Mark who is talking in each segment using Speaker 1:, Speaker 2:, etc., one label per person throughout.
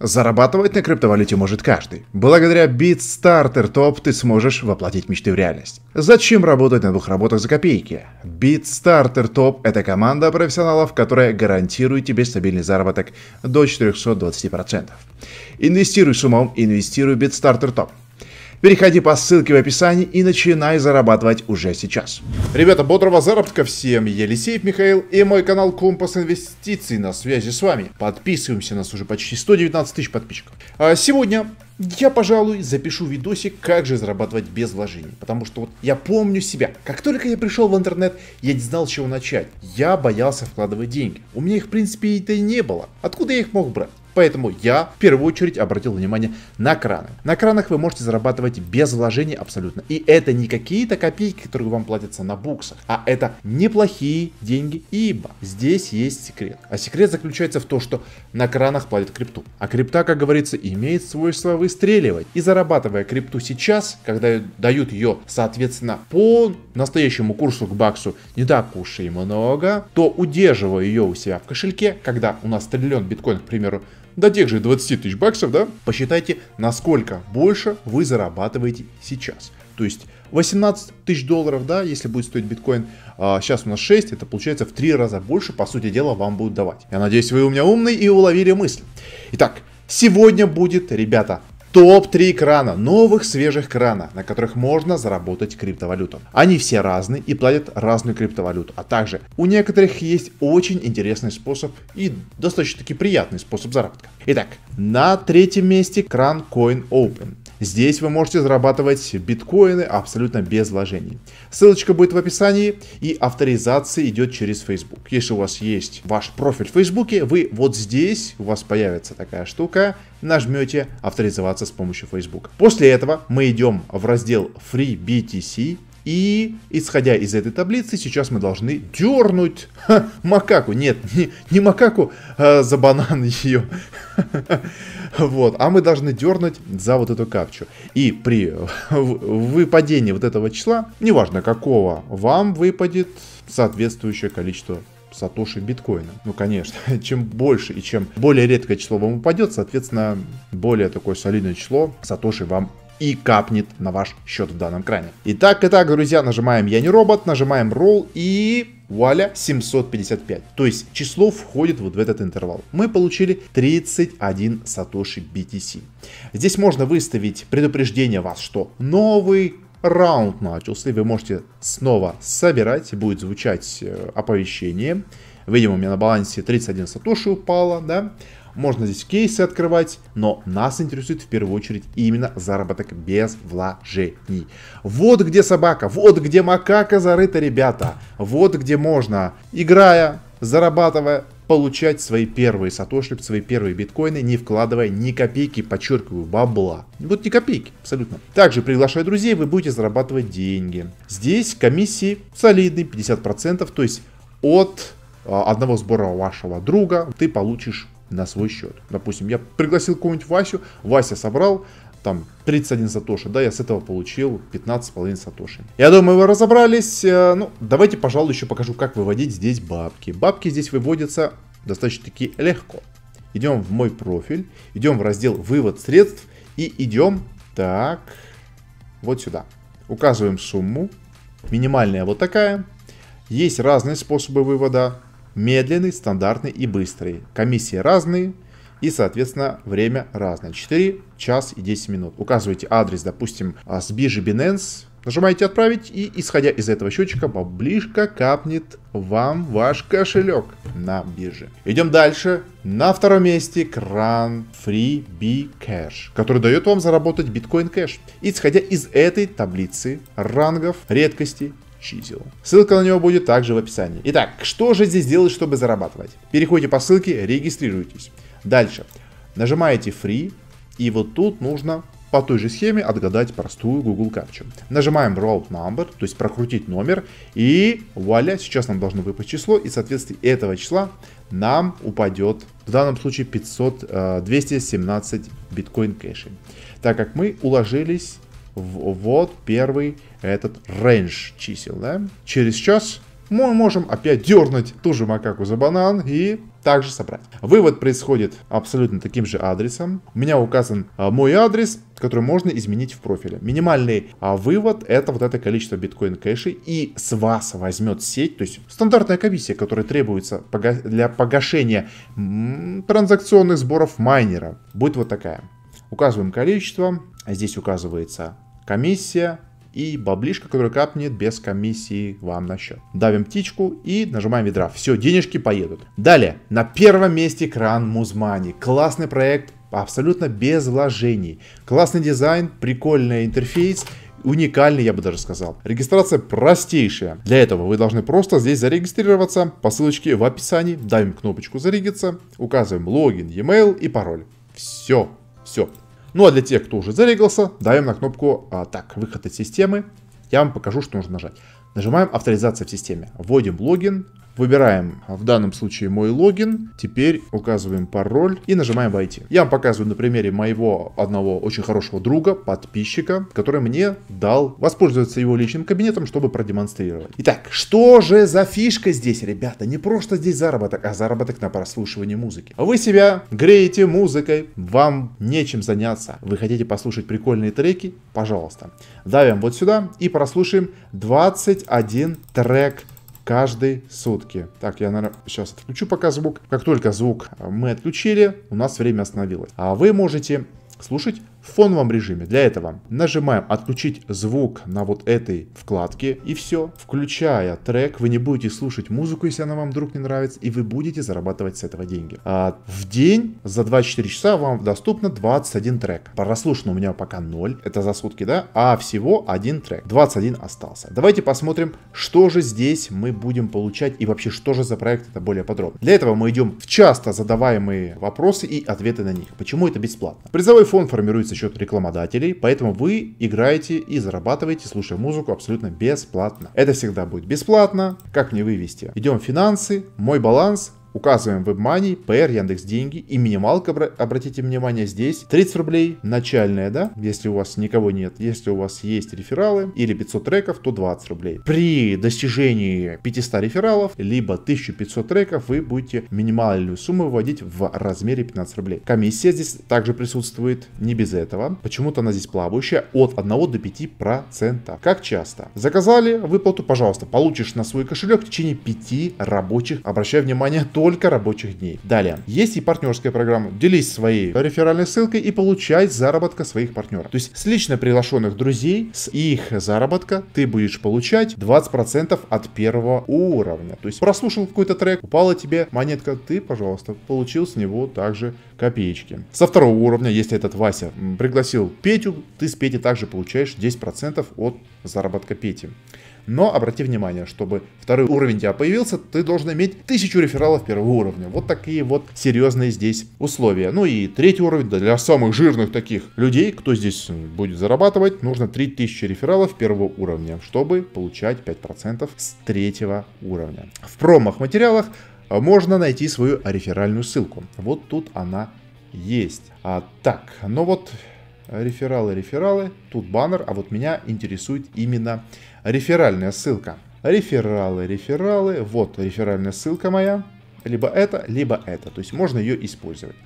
Speaker 1: Зарабатывать на криптовалюте может каждый. Благодаря BitStarter Top ты сможешь воплотить мечты в реальность. Зачем работать на двух работах за копейки? BitStarter Top – это команда профессионалов, которая гарантирует тебе стабильный заработок до 420%. Инвестируй с умом, инвестируй в BitStarter Top – Переходи по ссылке в описании и начинай зарабатывать уже сейчас. Ребята, бодрого заработка всем. Я Елисеев Михаил и мой канал Компас Инвестиций на связи с вами. Подписываемся, нас уже почти 119 тысяч подписчиков. А сегодня я, пожалуй, запишу видосик, как же зарабатывать без вложений. Потому что вот я помню себя. Как только я пришел в интернет, я не знал, с чего начать. Я боялся вкладывать деньги. У меня их, в принципе, и-то и не было. Откуда я их мог брать? Поэтому я в первую очередь обратил внимание на краны. На кранах вы можете зарабатывать без вложений абсолютно. И это не какие-то копейки, которые вам платятся на буксах, а это неплохие деньги, ибо здесь есть секрет. А секрет заключается в том, что на кранах платят крипту. А крипта, как говорится, имеет свойство выстреливать. И зарабатывая крипту сейчас, когда дают ее, соответственно, по настоящему курсу к баксу не так уж и много, то удерживая ее у себя в кошельке, когда у нас триллион биткоин, к примеру, до тех же 20 тысяч баксов, да, посчитайте, насколько больше вы зарабатываете сейчас. То есть 18 тысяч долларов, да, если будет стоить биткоин, а, сейчас у нас 6, это получается в 3 раза больше, по сути дела, вам будут давать. Я надеюсь, вы у меня умный и уловили мысль. Итак, сегодня будет, ребята, Топ-3 крана, новых свежих крана, на которых можно заработать криптовалюту. Они все разные и платят разную криптовалюту, а также у некоторых есть очень интересный способ и достаточно-таки приятный способ заработка. Итак, на третьем месте кран Coin Open. Здесь вы можете зарабатывать биткоины абсолютно без вложений. Ссылочка будет в описании и авторизация идет через Facebook. Если у вас есть ваш профиль в Facebook, вы вот здесь, у вас появится такая штука, нажмете авторизоваться с помощью Facebook. После этого мы идем в раздел Free BTC и, исходя из этой таблицы, сейчас мы должны дернуть ха, макаку. Нет, не, не макаку а за банан ее. Вот, а мы должны дернуть за вот эту капчу. И при выпадении вот этого числа, неважно какого, вам выпадет соответствующее количество сатоши биткоина. Ну, конечно, чем больше и чем более редкое число вам упадет, соответственно, более такое солидное число сатоши вам и капнет на ваш счет в данном кране. Итак, итак, друзья, нажимаем «Я не робот», нажимаем «Roll» и вуаля, 755. То есть число входит вот в этот интервал. Мы получили 31 сатоши BTC. Здесь можно выставить предупреждение вас, что новый раунд начался, и вы можете снова собирать, будет звучать э, оповещение. Видимо, у меня на балансе 31 сатоши упало, да. Можно здесь кейсы открывать, но нас интересует в первую очередь именно заработок без вложений. Вот где собака, вот где макака зарыта, ребята. Вот где можно, играя, зарабатывая, получать свои первые сатоши, свои первые биткоины, не вкладывая ни копейки, подчеркиваю, бабла. Вот ни копейки, абсолютно. Также, приглашая друзей, вы будете зарабатывать деньги. Здесь комиссии солидные, 50%, то есть от а, одного сбора вашего друга ты получишь на свой счет. Допустим, я пригласил кого-нибудь Васю, Вася собрал там 31 сатоши, да, я с этого получил 15,5 сатоши. Я думаю, вы разобрались. Э, ну, давайте, пожалуй, еще покажу, как выводить здесь бабки. Бабки здесь выводятся достаточно-таки легко. Идем в мой профиль, идем в раздел «Вывод средств» и идем так, вот сюда. Указываем сумму, минимальная вот такая. Есть разные способы вывода медленный, стандартный и быстрый. Комиссии разные и, соответственно, время разное. 4 час и 10 минут. Указывайте адрес, допустим, а, с биржи Binance, нажимаете «Отправить» и, исходя из этого счетчика, баблишка капнет вам ваш кошелек на бирже. Идем дальше. На втором месте кран Free B Cash, который дает вам заработать биткоин кэш. Исходя из этой таблицы рангов, редкости чисел. Ссылка на него будет также в описании. Итак, что же здесь делать, чтобы зарабатывать? Переходите по ссылке, регистрируйтесь. Дальше. Нажимаете Free, и вот тут нужно по той же схеме отгадать простую Google капчу. Нажимаем Route Number, то есть прокрутить номер, и вуаля, сейчас нам должно выпасть число, и в соответствии этого числа нам упадет в данном случае 500, 217 э, биткоин кэшей, так как мы уложились вот первый этот range чисел, да. Через час мы можем опять дернуть ту же макаку за банан и также собрать. Вывод происходит абсолютно таким же адресом. У меня указан а, мой адрес, который можно изменить в профиле. Минимальный а, вывод это вот это количество биткоин кэшей и с вас возьмет сеть, то есть стандартная комиссия, которая требуется пога для погашения транзакционных сборов майнера, будет вот такая. Указываем количество, здесь указывается комиссия и баблишка, который капнет без комиссии вам на счет. Давим птичку и нажимаем ведра. Все, денежки поедут. Далее, на первом месте кран Музмани. Классный проект, абсолютно без вложений. Классный дизайн, прикольный интерфейс уникальный, я бы даже сказал. Регистрация простейшая. Для этого вы должны просто здесь зарегистрироваться по ссылочке в описании, давим кнопочку «Зарегиться», указываем логин, e-mail и пароль. Все, все. Ну а для тех, кто уже зарегался, давим на кнопку а, «Так, выход из системы». Я вам покажу, что нужно нажать. Нажимаем «Авторизация в системе», вводим логин, Выбираем а, в данном случае мой логин. Теперь указываем пароль и нажимаем «Войти». Я вам показываю на примере моего одного очень хорошего друга, подписчика, который мне дал воспользоваться его личным кабинетом, чтобы продемонстрировать. Итак, что же за фишка здесь, ребята? Не просто здесь заработок, а заработок на прослушивании музыки. Вы себя греете музыкой, вам нечем заняться. Вы хотите послушать прикольные треки? Пожалуйста. Давим вот сюда и прослушаем 21 трек каждые сутки. Так, я, наверное, сейчас отключу пока звук. Как только звук э, мы отключили, у нас время остановилось. А вы можете слушать в фоновом режиме. Для этого нажимаем отключить звук на вот этой вкладке и все. Включая трек, вы не будете слушать музыку, если она вам вдруг не нравится, и вы будете зарабатывать с этого деньги. А в день за 24 часа вам доступно 21 трек. Прослушано у меня пока 0, это за сутки, да, а всего один трек, 21 остался. Давайте посмотрим, что же здесь мы будем получать и вообще, что же за проект, это более подробно. Для этого мы идем в часто задаваемые вопросы и ответы на них. Почему это бесплатно? Призовой фонд формируется за счет рекламодателей, поэтому вы играете и зарабатываете, слушая музыку абсолютно бесплатно. Это всегда будет бесплатно. Как мне вывести? Идем в финансы, мой баланс, Указываем WebMoney, PR, Яндекс Деньги и минималка, обратите внимание, здесь 30 рублей, начальная, да, если у вас никого нет. Если у вас есть рефералы или 500 треков, то 20 рублей. При достижении 500 рефералов, либо 1500 треков, вы будете минимальную сумму вводить в размере 15 рублей. Комиссия здесь также присутствует, не без этого. Почему-то она здесь плавающая, от 1 до 5 процента. Как часто? Заказали выплату, пожалуйста, получишь на свой кошелек в течение 5 рабочих, обращай внимание, то только рабочих дней. Далее. Есть и партнерская программа. Делись своей реферальной ссылкой и получай заработка своих партнеров. То есть с лично приглашенных друзей, с их заработка ты будешь получать 20% от первого уровня. То есть прослушал какой-то трек, упала тебе монетка, ты, пожалуйста, получил с него также копеечки. Со второго уровня, если этот Вася пригласил Петю, ты с Пети также получаешь 10% от заработка Пети. Но обрати внимание, чтобы второй уровень у тебя появился, ты должен иметь тысячу рефералов первого уровня. Вот такие вот серьезные здесь условия. Ну и третий уровень для самых жирных таких людей, кто здесь э, будет зарабатывать, нужно 3000 рефералов первого уровня, чтобы получать 5% с третьего уровня. В промах материалах э, можно найти свою реферальную ссылку. Вот тут она есть. А, так, ну вот Рефералы, рефералы. Тут баннер, а вот меня интересует именно реферальная ссылка. Рефералы, рефералы. Вот реферальная ссылка моя. Либо это, либо это. То есть можно ее использовать.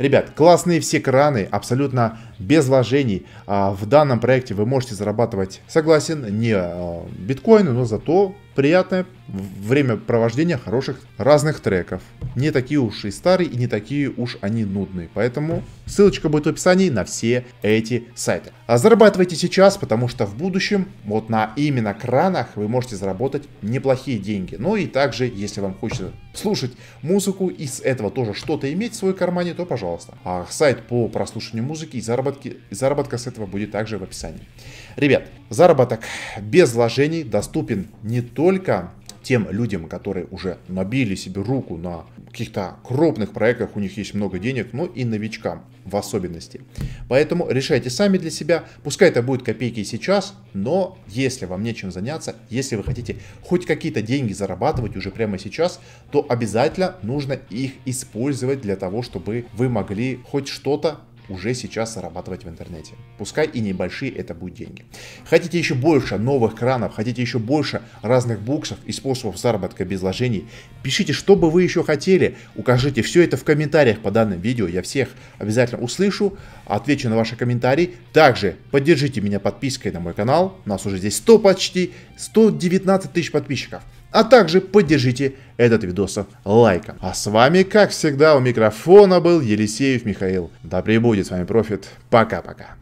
Speaker 1: Ребят, классные все краны, абсолютно без вложений. А, в данном проекте вы можете зарабатывать, согласен, не а, биткоины, но зато приятное времяпровождение хороших разных треков. Не такие уж и старые, и не такие уж они нудные. Поэтому ссылочка будет в описании на все эти сайты. А зарабатывайте сейчас, потому что в будущем вот на именно кранах вы можете заработать неплохие деньги. Ну и также, если вам хочется слушать музыку и с этого тоже что-то иметь в своей кармане, то пожалуйста. А сайт по прослушиванию музыки и заработки, и заработка с этого будет также в описании. Ребят, Заработок без вложений доступен не только тем людям, которые уже набили себе руку на каких-то крупных проектах, у них есть много денег, но и новичкам в особенности. Поэтому решайте сами для себя, пускай это будет копейки сейчас, но если вам нечем заняться, если вы хотите хоть какие-то деньги зарабатывать уже прямо сейчас, то обязательно нужно их использовать для того, чтобы вы могли хоть что-то уже сейчас зарабатывать в интернете. Пускай и небольшие это будут деньги. Хотите еще больше новых кранов, хотите еще больше разных буксов и способов заработка без вложений, пишите, что бы вы еще хотели, укажите все это в комментариях по данным видео, я всех обязательно услышу, отвечу на ваши комментарии. Также поддержите меня подпиской на мой канал, у нас уже здесь 100 почти, 119 тысяч подписчиков. А также поддержите этот видос лайком. А с вами, как всегда, у микрофона был Елисеев Михаил. Да прибудет с вами профит. Пока-пока.